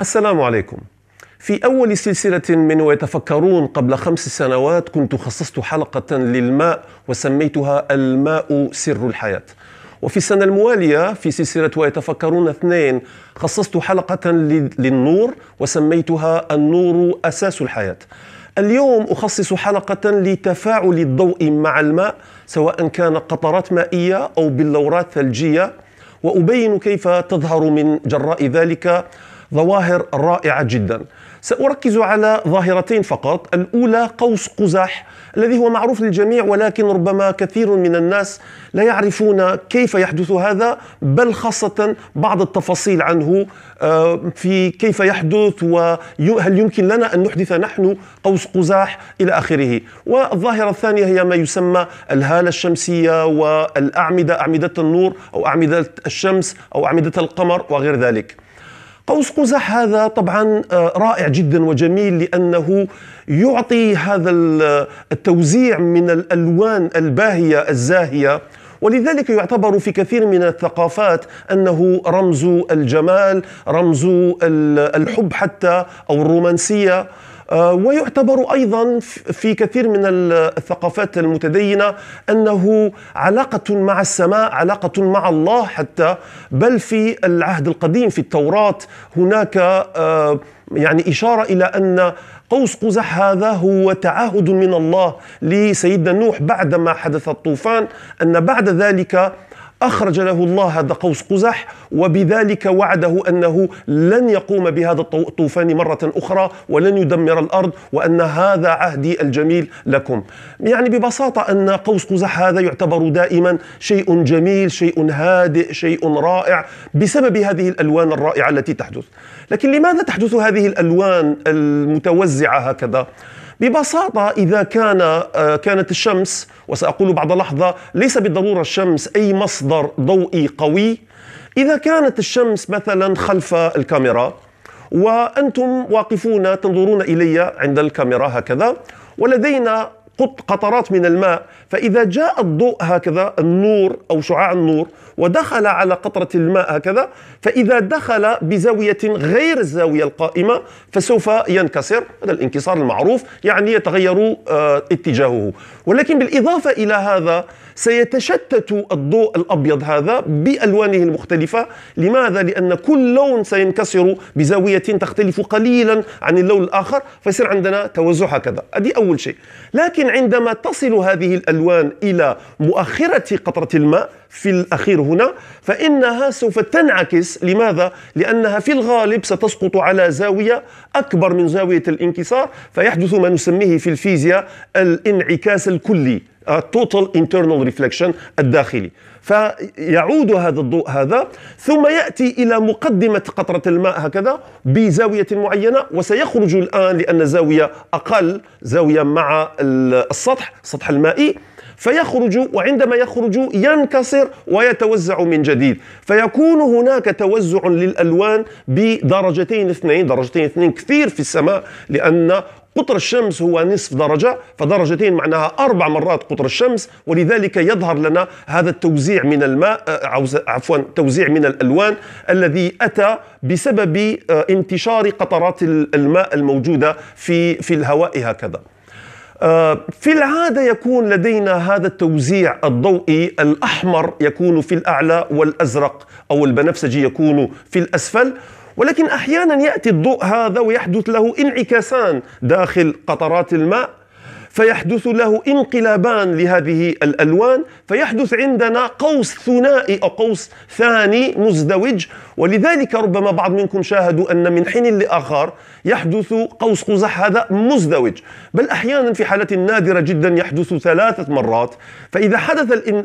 السلام عليكم في أول سلسلة من ويتفكرون قبل خمس سنوات كنت خصصت حلقة للماء وسميتها الماء سر الحياة وفي السنة الموالية في سلسلة ويتفكرون اثنين خصصت حلقة للنور وسميتها النور أساس الحياة اليوم أخصص حلقة لتفاعل الضوء مع الماء سواء كان قطرات مائية أو بلورات ثلجية وأبين كيف تظهر من جراء ذلك ظواهر رائعة جدا سأركز على ظاهرتين فقط الأولى قوس قزح الذي هو معروف للجميع ولكن ربما كثير من الناس لا يعرفون كيف يحدث هذا بل خاصة بعض التفاصيل عنه آه، في كيف يحدث وهل يمكن لنا أن نحدث نحن قوس قزح إلى آخره والظاهرة الثانية هي ما يسمى الهالة الشمسية والأعمدة أعمدة النور أو أعمدة الشمس أو أعمدة القمر وغير ذلك قوس قزح هذا طبعا آه، رائع جدا وجميل لأنه يعطي هذا آه، التوزيع من الألوان الباهية الزاهية ولذلك يعتبر في كثير من الثقافات انه رمز الجمال رمز الحب حتى او الرومانسيه آه، ويعتبر أيضا في كثير من الثقافات المتدينة أنه علاقة مع السماء علاقة مع الله حتى بل في العهد القديم في التوراة هناك آه، يعني إشارة إلى أن قوس قزح هذا هو تعهد من الله لسيدنا نوح بعدما حدث الطوفان أن بعد ذلك أخرج له الله هذا قوس قزح وبذلك وعده أنه لن يقوم بهذا الطوفان مرة أخرى ولن يدمر الأرض وأن هذا عهدي الجميل لكم يعني ببساطة أن قوس قزح هذا يعتبر دائما شيء جميل شيء هادئ شيء رائع بسبب هذه الألوان الرائعة التي تحدث لكن لماذا تحدث هذه الألوان المتوزعة هكذا؟ ببساطة إذا كان آه، كانت الشمس وسأقول بعد لحظة ليس بالضرورة الشمس أي مصدر ضوئي قوي إذا كانت الشمس مثلا خلف الكاميرا وأنتم واقفون تنظرون إلي عند الكاميرا هكذا ولدينا قطرات من الماء فإذا جاء الضوء هكذا النور أو شعاع النور ودخل على قطرة الماء هكذا فإذا دخل بزاوية غير الزاوية القائمة فسوف ينكسر هذا الانكسار المعروف يعني يتغير آه، اتجاهه ولكن بالإضافة إلى هذا سيتشتت الضوء الأبيض هذا بألوانه المختلفة لماذا؟ لأن كل لون سينكسر بزاوية تختلف قليلا عن اللون الآخر فيصير عندنا توزع هكذا هذه أول شيء لكن عندما تصل هذه الألوان الألوان إلى مؤخرة قطرة الماء في الأخير هنا فإنها سوف تنعكس لماذا؟ لأنها في الغالب ستسقط على زاوية أكبر من زاوية الانكسار فيحدث ما نسميه في الفيزياء الانعكاس الكلي total internal reflection الداخلي فيعود هذا الضوء هذا ثم يأتي إلى مقدمة قطرة الماء هكذا بزاوية معينة وسيخرج الآن لأن زاوية أقل زاوية مع السطح السطح المائي فيخرج وعندما يخرج ينكسر ويتوزع من جديد فيكون هناك توزع للألوان بدرجتين اثنين درجتين اثنين كثير في السماء لأن قطر الشمس هو نصف درجة فدرجتين معناها أربع مرات قطر الشمس ولذلك يظهر لنا هذا التوزيع من الماء آه، عفوا توزيع من الألوان الذي أتى بسبب آه، انتشار قطرات الماء الموجودة في في الهواء هكذا آه، في العادة يكون لدينا هذا التوزيع الضوئي الأحمر يكون في الأعلى والأزرق أو البنفسجي يكون في الأسفل ولكن احيانا ياتي الضوء هذا ويحدث له انعكاسان داخل قطرات الماء فيحدث له انقلابان لهذه الالوان فيحدث عندنا قوس ثنائي او قوس ثاني مزدوج ولذلك ربما بعض منكم شاهدوا ان من حين لاخر يحدث قوس قزح هذا مزدوج بل احيانا في حاله نادره جدا يحدث ثلاثه مرات فاذا حدث الان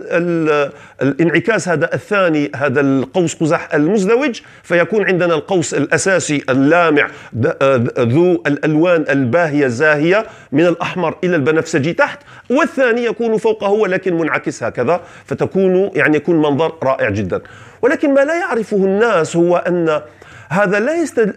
الانعكاس هذا الثاني هذا القوس قزح المزدوج فيكون عندنا القوس الاساسي اللامع ذو الالوان الباهيه الزاهيه من الاحمر الى البنفسجي تحت والثاني يكون فوقه ولكن منعكس هكذا فتكون يعني يكون منظر رائع جدا ولكن ما لا يعرفه الناس هو أن هذا لا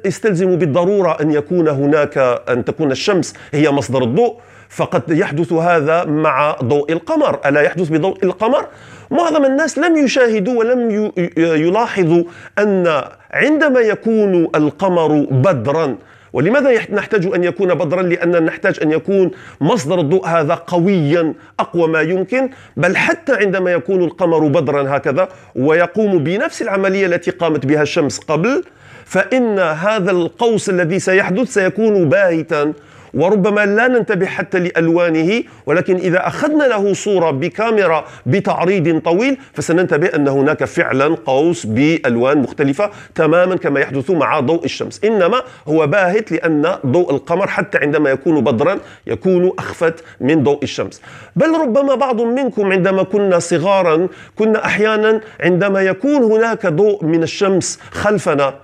يستلزم بالضرورة أن يكون هناك أن تكون الشمس هي مصدر الضوء فقد يحدث هذا مع ضوء القمر ألا يحدث بضوء القمر؟ معظم الناس لم يشاهدوا ولم يلاحظوا أن عندما يكون القمر بدرا ولماذا نحتاج أن يكون بدرا لأننا نحتاج أن يكون مصدر الضوء هذا قويا أقوى ما يمكن بل حتى عندما يكون القمر بدرا هكذا ويقوم بنفس العملية التي قامت بها الشمس قبل فإن هذا القوس الذي سيحدث سيكون باهتا وربما لا ننتبه حتى لألوانه ولكن إذا أخذنا له صورة بكاميرا بتعريض طويل فسننتبه أن هناك فعلا قوس بألوان مختلفة تماما كما يحدث مع ضوء الشمس إنما هو باهت لأن ضوء القمر حتى عندما يكون بدرا يكون أخفت من ضوء الشمس بل ربما بعض منكم عندما كنا صغارا كنا أحيانا عندما يكون هناك ضوء من الشمس خلفنا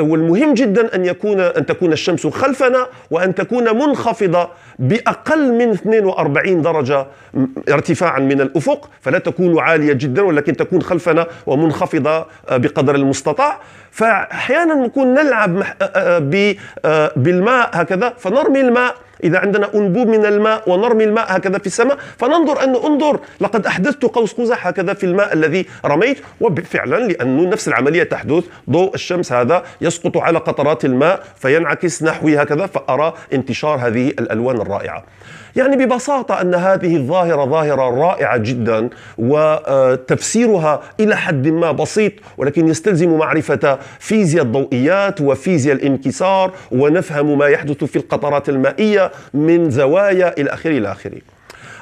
والمهم جدا أن يكون أن تكون الشمس خلفنا وأن تكون منخفضة بأقل من 42 درجة ارتفاعا من الأفق فلا تكون عالية جدا ولكن تكون خلفنا ومنخفضة بقدر المستطاع فأحيانا نكون نلعب بالماء هكذا فنرمي الماء إذا عندنا أنبوب من الماء ونرمي الماء هكذا في السماء فننظر أن انظر لقد أحدثت قوس قزح هكذا في الماء الذي رميت وفعلا لأنه نفس العملية تحدث ضوء الشمس هذا يسقط على قطرات الماء فينعكس نحوي هكذا فأرى انتشار هذه الألوان الرائعة يعني ببساطة أن هذه الظاهرة ظاهرة رائعة جدا وتفسيرها إلى حد ما بسيط ولكن يستلزم معرفة فيزياء الضوئيات وفيزياء الانكسار ونفهم ما يحدث في القطرات المائية من زوايا إلى آخره إلى آخره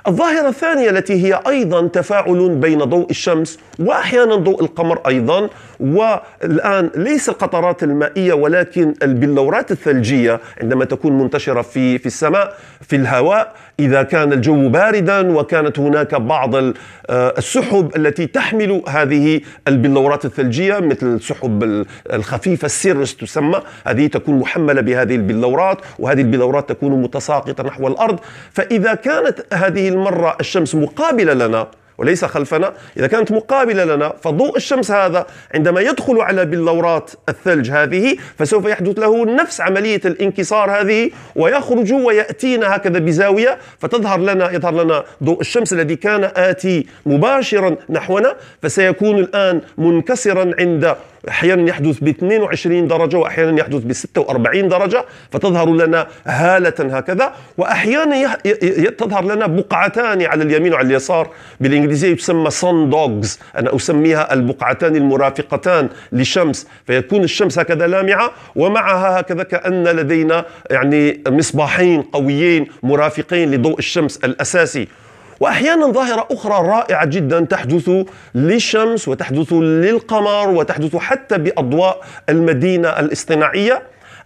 الظاهرة الثانية التي هي أيضا تفاعل بين ضوء الشمس وأحيانا ضوء القمر أيضا والآن ليس القطرات المائية ولكن البلورات الثلجية عندما تكون منتشرة في في السماء في الهواء إذا كان الجو باردا وكانت هناك بعض آه، السحب التي تحمل هذه البلورات الثلجية مثل السحب الخفيفة السيرس تسمى هذه تكون محملة بهذه البلورات وهذه البلورات تكون متساقطة نحو الأرض فإذا كانت هذه المرة الشمس مقابلة لنا وليس خلفنا إذا كانت مقابلة لنا فضوء الشمس هذا عندما يدخل على بلورات الثلج هذه فسوف يحدث له نفس عملية الانكسار هذه ويخرج ويأتينا هكذا بزاوية فتظهر لنا يظهر لنا ضوء الشمس الذي كان آتي مباشرا نحونا فسيكون الآن منكسرا عند احيانا يحدث ب 22 درجه واحيانا يحدث ب 46 درجه فتظهر لنا هاله هكذا واحيانا تظهر لنا بقعتان على اليمين وعلى اليسار بالانجليزيه تسمى صن دوغز انا اسميها البقعتان المرافقتان للشمس فيكون الشمس هكذا لامعه ومعها هكذا كان لدينا يعني مصباحين قويين مرافقين لضوء الشمس الاساسي واحيانا ظاهره اخرى رائعه جدا تحدث للشمس وتحدث للقمر وتحدث حتى باضواء المدينه الاصطناعيه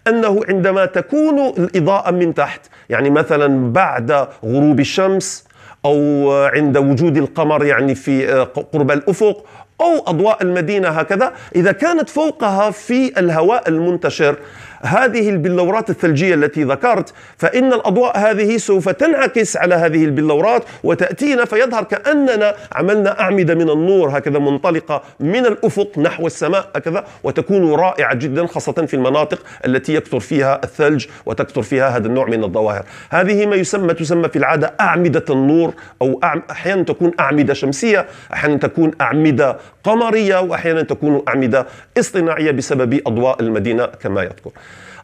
انه عندما تكون الاضاءه من تحت يعني مثلا بعد غروب الشمس او عند وجود القمر يعني في قرب الافق أو أضواء المدينة هكذا إذا كانت فوقها في الهواء المنتشر هذه البلورات الثلجية التي ذكرت فإن الأضواء هذه سوف تنعكس على هذه البلورات وتأتينا فيظهر كأننا عملنا أعمدة من النور هكذا منطلقة من الأفق نحو السماء هكذا وتكون رائعة جدا خاصة في المناطق التي يكثر فيها الثلج وتكثر فيها هذا النوع من الظواهر هذه ما يسمى تسمى في العادة أعمدة النور أو أحيانا تكون أعمدة شمسية أحيانا تكون أعمدة قمرية وأحيانا تكون أعمدة اصطناعية بسبب أضواء المدينة كما يذكر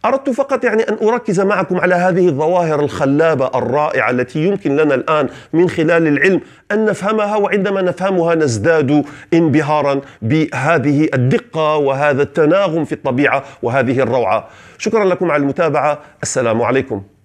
أردت فقط يعني أن أركز معكم على هذه الظواهر الخلابة الرائعة التي يمكن لنا الآن من خلال العلم أن نفهمها وعندما نفهمها نزداد انبهارا بهذه الدقة وهذا التناغم في الطبيعة وهذه الروعة شكرا لكم على المتابعة السلام عليكم